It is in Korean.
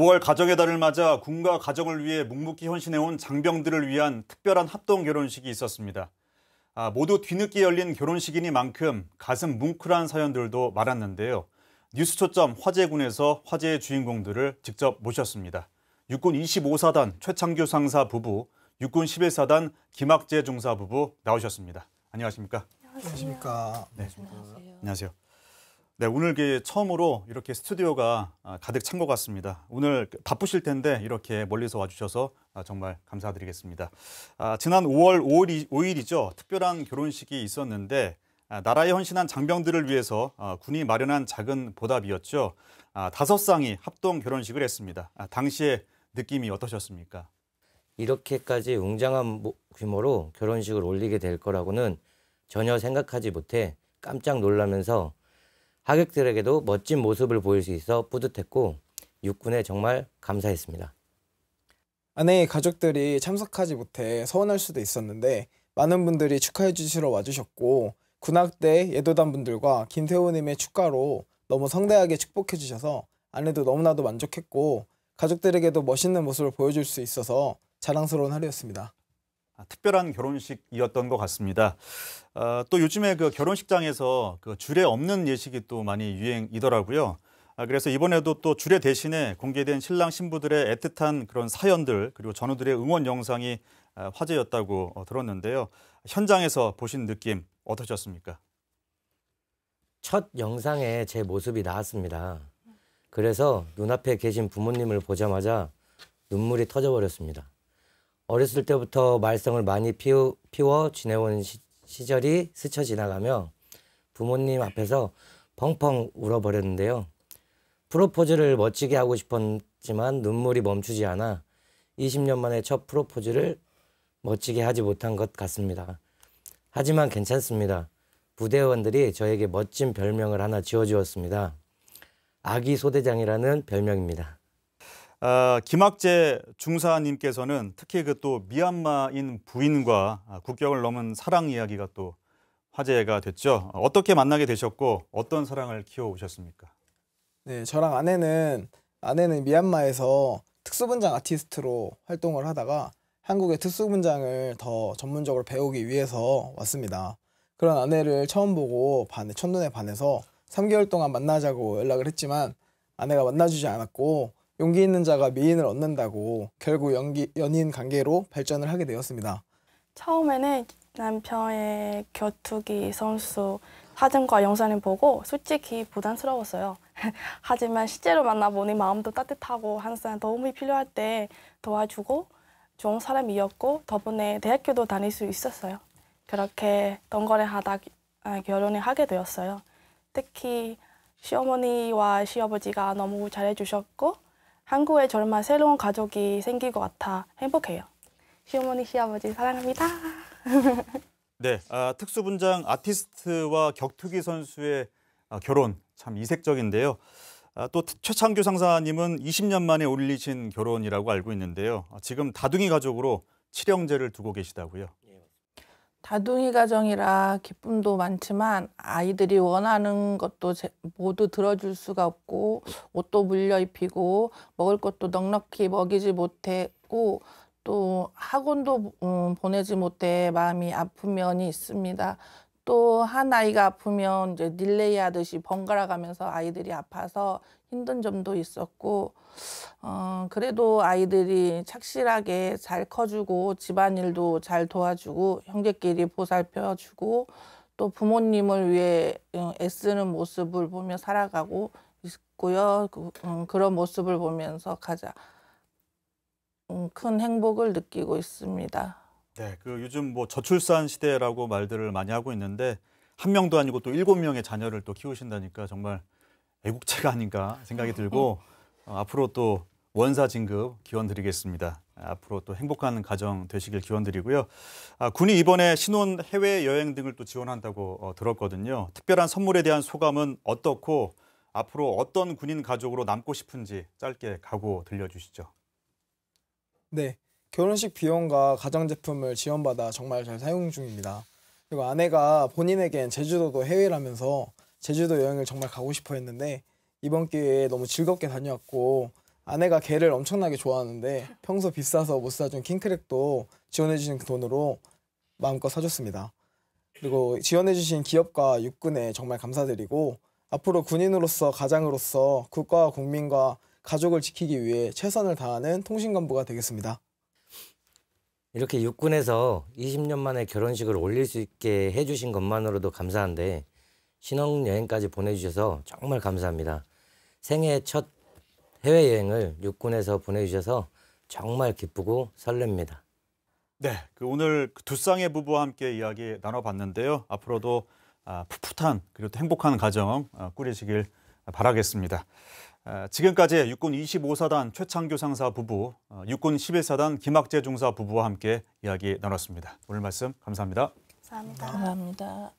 5월 가정의 달을 맞아 군과 가정을 위해 묵묵히 헌신해온 장병들을 위한 특별한 합동 결혼식이 있었습니다. 아, 모두 뒤늦게 열린 결혼식이니만큼 가슴 뭉클한 사연들도 많았는데요. 뉴스 초점 화재군에서화재의 주인공들을 직접 모셨습니다. 육군 25사단 최창규 상사 부부, 육군 11사단 김학재 중사 부부 나오셨습니다. 안녕하십니까? 안녕하십니까? 네. 안녕하세요. 안녕하세요. 네, 오늘 그 처음으로 이렇게 스튜디오가 아, 가득 찬 것 같습니다. 오늘 바쁘실 텐데 이렇게 멀리서 와주셔서 아, 정말 감사드리겠습니다. 아, 지난 5월 5일, 이죠 특별한 결혼식이 있었는데 나라에 헌신한 장병들을 위해서 군이 마련한 작은 보답이었죠. 다섯 쌍이 합동 결혼식을 했습니다. 당시의 느낌이 어떠셨습니까? 이렇게까지 웅장한 규모로 결혼식을 올리게 될 거라고는 전혀 생각하지 못해 깜짝 놀라면서 하객들에게도 멋진 모습을 보일 수 있어 뿌듯했고 육군에 정말 감사했습니다. 아내의 가족들이 참석하지 못해 서운할 수도 있었는데 많은 분들이 축하해 주시러 와주셨고 군악대 예도단 분들과 김태호님의 축가로 너무 성대하게 축복해 주셔서 아내도 너무나도 만족했고 가족들에게도 멋있는 모습을 보여줄 수 있어서 자랑스러운 하루였습니다. 아, 특별한 결혼식이었던 것 같습니다. 아, 또 요즘에 그 결혼식장에서 그 주례 없는 예식이 또 많이 유행이더라고요. 아, 그래서 이번에도 또 주례 대신에 공개된 신랑 신부들의 애틋한 그런 사연들 그리고 전우들의 응원 영상이 아, 화제였다고 어, 들었는데요. 현장에서 보신 느낌 어떠셨습니까? 첫 영상에 제 모습이 나왔습니다. 그래서 눈앞에 계신 부모님을 보자마자 눈물이 터져버렸습니다. 어렸을 때부터 말썽을 많이 피우, 피워 지내온 시, 절이 스쳐 지나가며 부모님 앞에서 펑펑 울어버렸는데요. 프로포즈를 멋지게 하고 싶었지만 눈물이 멈추지 않아 20년 만에 첫 프로포즈를 멋지게 하지 못한 것 같습니다. 하지만 괜찮습니다. 부대원들이 저에게 멋진 별명을 하나 지어주었습니다. 아기 소대장이라는 별명입니다. 아, 김학재 중사님께서는 특히 그 또 미얀마인 부인과 국경을 넘은 사랑 이야기가 또 화제가 됐죠. 어떻게 만나게 되셨고 어떤 사랑을 키워오셨습니까? 네, 저랑 아내는 아내는 미얀마에서 특수분장 아티스트로 활동을 하다가 한국의 특수분장을 더 전문적으로 배우기 위해서 왔습니다. 그런 아내를 처음 보고 반 첫눈에 반해서 3개월 동안 만나자고 연락을 했지만 아내가 만나주지 않았고 용기 있는 자가 미인을 얻는다고 결국 연기, 연인 관계로 발전을 하게 되었습니다. 처음에는 남편의 겨투기 선수 사진과 영상을 보고 솔직히 부담스러웠어요. 하지만 실제로 만나보니 마음도 따뜻하고 항상 도움이 필요할 때 도와주고 좋은 사람이었고 덕분에 대학교도 다닐 수 있었어요. 그렇게 동거를 하다 아, 결혼을 하게 되었어요. 특히 시어머니와 시아버지가 너무 잘해주셨고 한국에 절만 새로운 가족이 생길것 같아 행복해요. 시어머니, 시아버지 사랑합니다. 네, 아, 특수분장 아티스트와 격투기 선수의 아, 결혼 참 이색적인데요. 아, 또 최창규 상사님은 20년 만에 올리신 결혼이라고 알고 있는데요. 아, 지금 다둥이 가족으로 7형제를 두고 계시다고요. 다둥이 가정이라 기쁨도 많지만 아이들이 원하는 것도 모두 들어줄 수가 없고 옷도 물려 입히고 먹을 것도 넉넉히 먹이지 못했고 또 학원도 어, 보내지 못해 마음이 아픈 면이 있습니다. 또한 아이가 아프면 이제 릴레이 하듯이 번갈아 가면서 아이들이 아파서 힘든 점도 있었고 어, 그래도 아이들이 착실하게 잘 커주고 집안일도 잘 도와주고 형제끼리 보살펴주고 또 부모님을 위해 어, 애쓰는 모습을 보며 살아가고 있고요. 그, 음, 그런 모습을 보면서 가장 음, 큰 행복을 느끼고 있습니다. 네, 그 요즘 뭐 저출산 시대라고 말들을 많이 하고 있는데 한 명도 아니고 또 일곱 명의 자녀를 또 키우신다니까 정말 애국자가 아닌가 생각이 들고 어, 앞으로 또 원사 진급 기원 드리겠습니다. 앞으로 또 행복한 가정 되시길 기원 드리고요. 아, 군이 이번에 신혼 해외 여행 등을 또 지원한다고 어, 들었거든요. 특별한 선물에 대한 소감은 어떻고 앞으로 어떤 군인 가족으로 남고 싶은지 짧게 각오 들려주시죠. 네. 결혼식 비용과 가전제품을 지원받아 정말 잘 사용 중입니다. 그리고 아내가 본인에겐 제주도도 해외라면서 제주도 여행을 정말 가고 싶어 했는데 이번 기회에 너무 즐겁게 다녀왔고 아내가 개를 엄청나게 좋아하는데 평소 비싸서 못 사준 킹크랩도 지원해주신 그 돈으로 마음껏 사줬습니다. 그리고 지원해주신 기업과 육군에 정말 감사드리고 앞으로 군인으로서 가장으로서 국가와 국민과 가족을 지키기 위해 최선을 다하는 통신 간부가 되겠습니다. 이렇게 육군에서 20년 만에 결혼식을 올릴 수 있게 해주신 것만으로도 감사한데 신혼여행까지 보내주셔서 정말 감사합니다. 생애 첫 해외여행을 육군에서 보내주셔서 정말 기쁘고 설렙니다. 네, 그 오늘 그 두 쌍의 부부와 함께 이야기 나눠봤는데요. 앞으로도 아, 풋풋한 그리고 행복한 가정 어, 꾸리시길 바라겠습니다. 어, 지금까지 육군 25사단 최창규 상사 부부, 어, 육군 11사단 김학재 중사 부부와 함께 이야기 나눴습니다. 오늘 말씀 감사합니다. 감사합니다. 감사합니다.